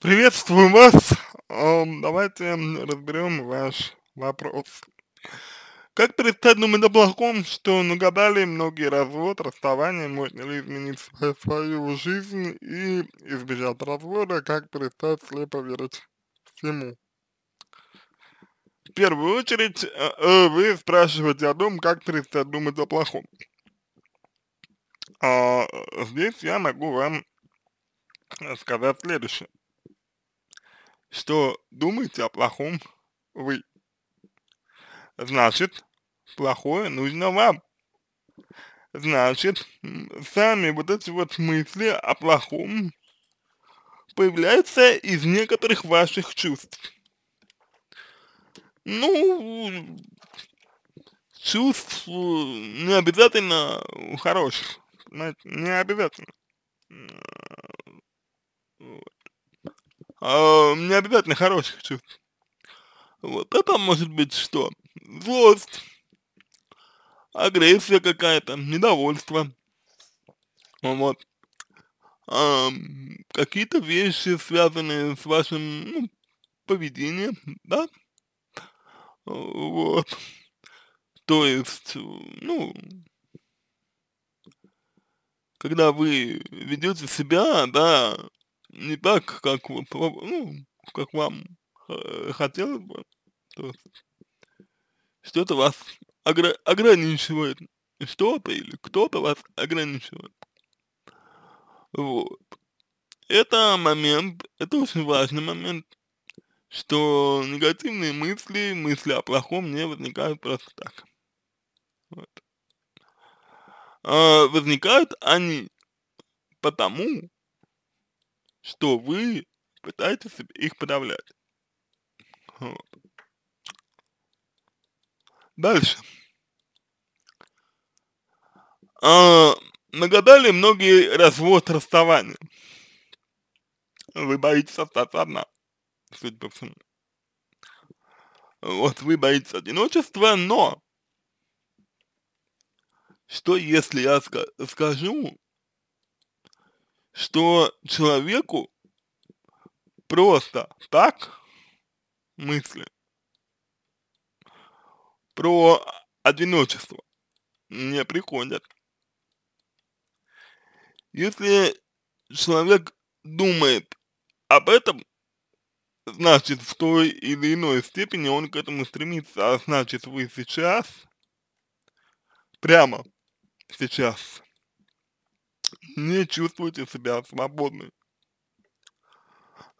Приветствую вас. Эм, давайте разберем ваш вопрос. Как перестать думать о плохом, что нагадали многие развод, расставания, можно ли изменить свою жизнь и избежать развода, как перестать слепо верить всему? В первую очередь, э, э, вы спрашиваете о том, как перестать думать о плохом. А здесь я могу вам э, сказать следующее что думаете о плохом вы. Значит, плохое нужно вам. Значит, сами вот эти вот мысли о плохом появляются из некоторых ваших чувств. Ну, чувств э, не обязательно хороших, не обязательно. Вот а, не обязательно хороших чувств. Вот это может быть что? Злость, агрессия какая-то, недовольство. Вот. А, какие-то вещи, связанные с вашим ну, поведением, да? Вот. То есть, ну, когда вы ведете себя, да, не так, как, ну, как вам э, хотелось бы, то что-то вас огр ограничивает, что-то или кто-то вас ограничивает. Вот. Это момент, это очень важный момент, что негативные мысли, мысли о плохом не возникают просто так. Вот. А, возникают они потому, что вы пытаетесь их подавлять. Дальше. А, нагадали многие развод расставания. Вы боитесь остаться одна, судя по всему. Вот вы боитесь одиночества, но что если я ска скажу, что человеку просто так мысли про одиночество не приходят. Если человек думает об этом, значит, в той или иной степени он к этому стремится, а значит, вы сейчас, прямо сейчас, не чувствуете себя свободны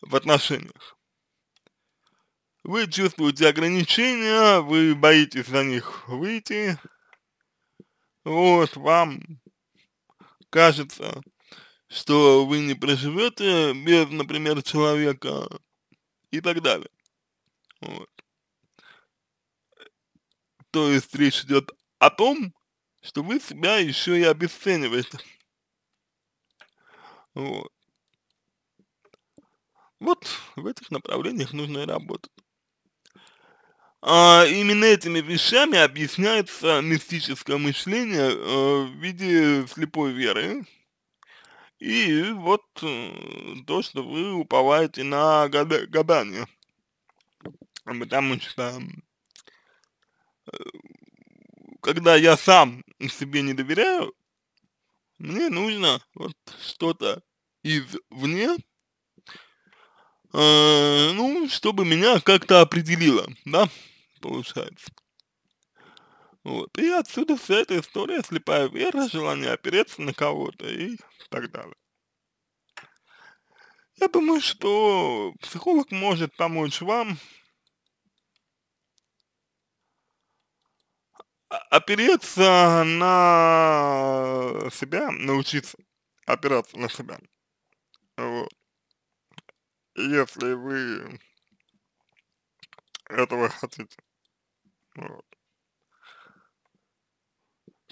в отношениях. Вы чувствуете ограничения, вы боитесь за них выйти. Вот вам кажется, что вы не проживете без, например, человека и так далее. Вот. То есть речь идет о том, что вы себя еще и обесцениваете. Вот. вот в этих направлениях нужно работать. А именно этими вещами объясняется мистическое мышление э, в виде слепой веры. И вот э, то, что вы уповаете на гада гадание. Потому что э, когда я сам себе не доверяю, мне нужно вот что-то извне, э, ну, чтобы меня как-то определило, да, получается. Вот, и отсюда вся эта история, слепая вера, желание опереться на кого-то и так далее. Я думаю, что психолог может помочь вам опереться а на себя, научиться опираться на себя. Вот. Если вы этого хотите. Вот.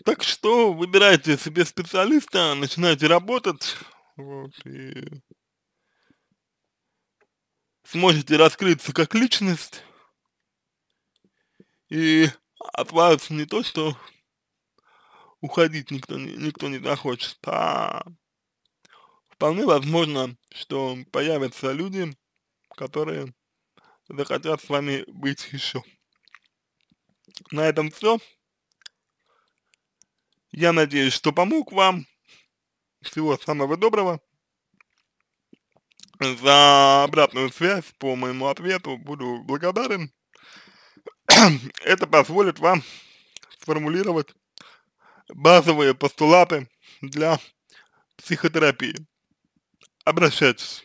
Так что выбирайте себе специалиста, начинайте работать, вот, и сможете раскрыться как личность и отвалится не то, что уходить никто, никто не захочет, а вполне возможно, что появятся люди, которые захотят с вами быть еще. На этом все. Я надеюсь, что помог вам. Всего самого доброго. За обратную связь по моему ответу буду благодарен. Это позволит вам сформулировать базовые постулаты для психотерапии. Обращайтесь.